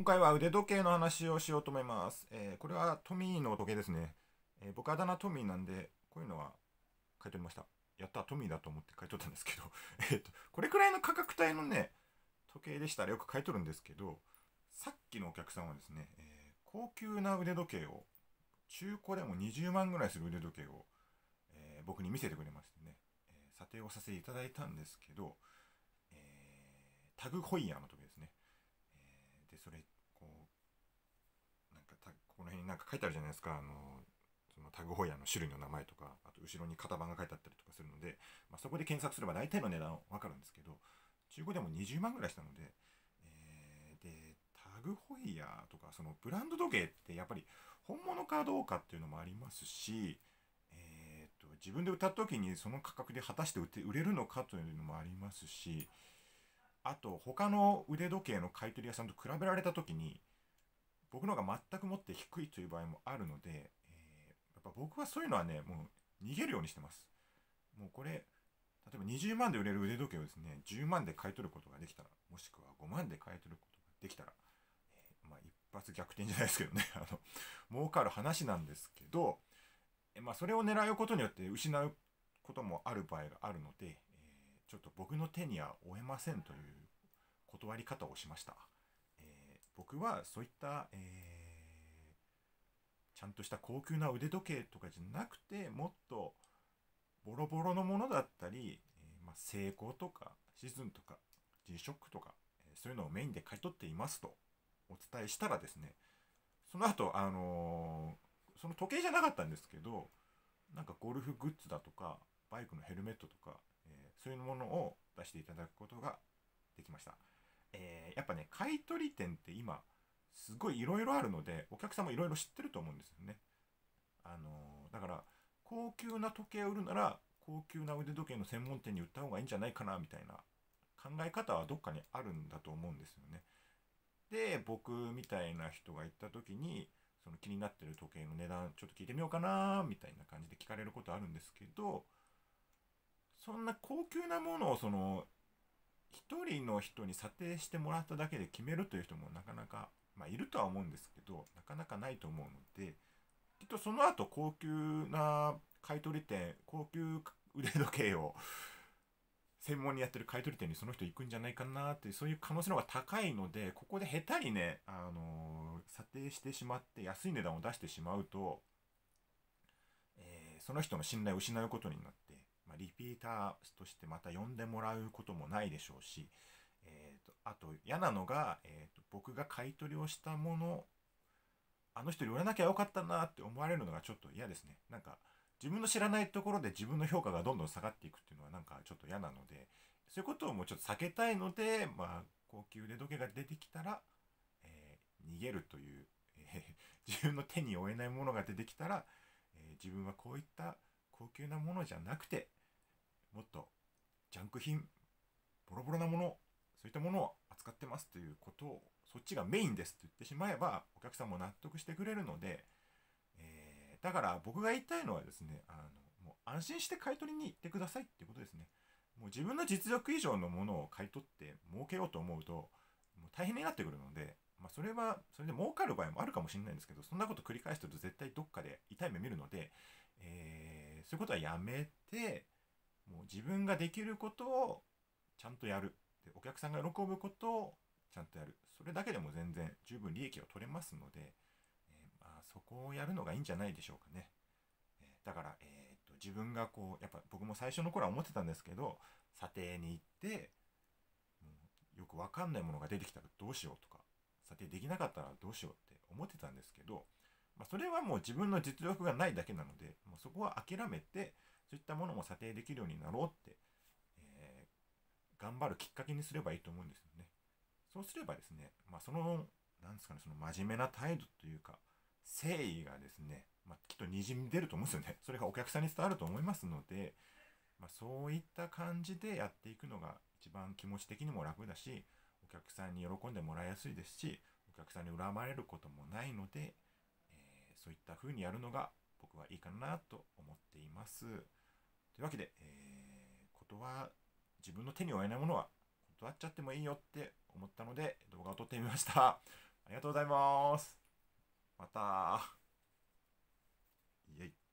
今回は腕時計の話をしようと思います。えー、これはトミーの時計ですね。えー、僕あだ名トミーなんで、こういうのは買い取りました。やった、トミーだと思って買い取ったんですけど えっと、これくらいの価格帯のね、時計でしたらよく買い取るんですけど、さっきのお客さんはですね、えー、高級な腕時計を、中古でも20万ぐらいする腕時計を、え僕に見せてくれましてね、え査定をさせていただいたんですけど、えタグホイヤーの時計それこうなんかこの辺になんか書いてあるじゃないですかあのそのタグホイヤーの種類の名前とかあと後ろに型番が書いてあったりとかするので、まあ、そこで検索すれば大体の値段わかるんですけど中古でも20万ぐらいしたので、えー、でタグホイヤーとかそのブランド時計ってやっぱり本物かどうかっていうのもありますし、えーと、自分で歌った時にその価格で果たして売れるのかというのもありますし、あと他の腕時計の買い取り屋さんと比べられた時に僕の方が全くもって低いという場合もあるので、えー、やっぱ僕はそういうのはねもう逃げるようにしてますもうこれ例えば20万で売れる腕時計をですね10万で買い取ることができたらもしくは5万で買い取ることができたら、えー、まあ、一発逆転じゃないですけどね あの儲かる話なんですけど、えー、まあ、それを狙うことによって失うこともある場合があるので僕の手には負えませんという断り方をしました。えー、僕はそういった、えー、ちゃんとした高級な腕時計とかじゃなくて、もっとボロボロのものだったり、えー、まあ、成功とかシズンとか G-SHOCK とか、えそういうのをメインで買い取っていますとお伝えしたらですね、その後、あのその時計じゃなかったんですけど、なんかゴルフグッズだとか、バイクのヘルメットとか、えー、そういうものを出していただくことができました。えー、やっぱね、買い取り店って今、すごいいろいろあるので、お客さんもいろいろ知ってると思うんですよね。あのー、だから、高級な時計を売るなら、高級な腕時計の専門店に売った方がいいんじゃないかな、みたいな考え方はどっかにあるんだと思うんですよね。で、僕みたいな人が行った時に、その気になってる時計の値段ちょっと聞いてみようかなみたいな感じで聞かれることあるんですけど、そんな高級なものをその1人の人に査定してもらっただけで決めるという人もなかなか、まあ、いるとは思うんですけどなかなかないと思うのできっとその後高級な買取店高級腕時計を専門にやってる買取店にその人行くんじゃないかなってそういう可能性の方が高いのでここで下手にね、あのー、査定してしまって安い値段を出してしまうと、えー、その人の信頼を失うことになって。リピーターとしてまた呼んでもらうこともないでしょうし、えーと、あと嫌なのが、えーと、と僕が買い取りをしたものあの人に売らなきゃよかったなって思われるのがちょっと嫌ですねなんか自分の知らないところで自分の評価がどんどん下がっていくっていうのはなんかちょっと嫌なのでそういうことをもうちょっと避けたいので、まあ、高級腕時計が出てきたら、えー、逃げるという、えー、自分の手に負えないものが出てきたら、えー、自分はこういった高級なものじゃなくてもっとジャンク品、ボロボロなもの、そういったものを扱ってますということを、そっちがメインですって言ってしまえば、お客さんも納得してくれるので、えー、だから僕が言いたいのはですね、あの、もう安心して買い取りに行ってくださいっていうことですね。もう自分の実力以上のものを買い取って儲けようと思うと、もう大変になってくるので、まあ、それは、それで儲かる場合もあるかもしれないんですけど、そんなこと繰り返してると絶対どっかで痛い目見るので、えー、そういうことはやめて、もう自分ができることをちゃんとやるでお客さんが喜ぶことをちゃんとやるそれだけでも全然十分利益を取れますので、えー、まあ、そこをやるのがいいんじゃないでしょうかね。だから、えー、と自分がこうやっぱ僕も最初の頃は思ってたんですけど査定に行ってよくわかんないものが出てきたらどうしようとか査定できなかったらどうしようって思ってたんですけど、まあ、それはもう自分の実力がないだけなので、もうそこは諦めてそういったものも査定できるようになろうって、えー、頑張るきっかけにすればいいと思うんですよね。そうすればですね、まあ、その、なんですかね、その真面目な態度というか、誠意がですね、まあ、きっとにじみ出ると思うんですよね。それがお客さんに伝わると思いますので、まあ、そういった感じでやっていくのが一番気持ち的にも楽だし、お客さんに喜んでもらいやすいですし、お客さんに恨まれることもないので、えー、そういった風にやるのが僕はいいかなと思っています。というわけで、えー、ことは自分の手に負えないものは断っちゃってもいいよって思ったので動画を撮ってみました。ありがとうございます。また。イエイ。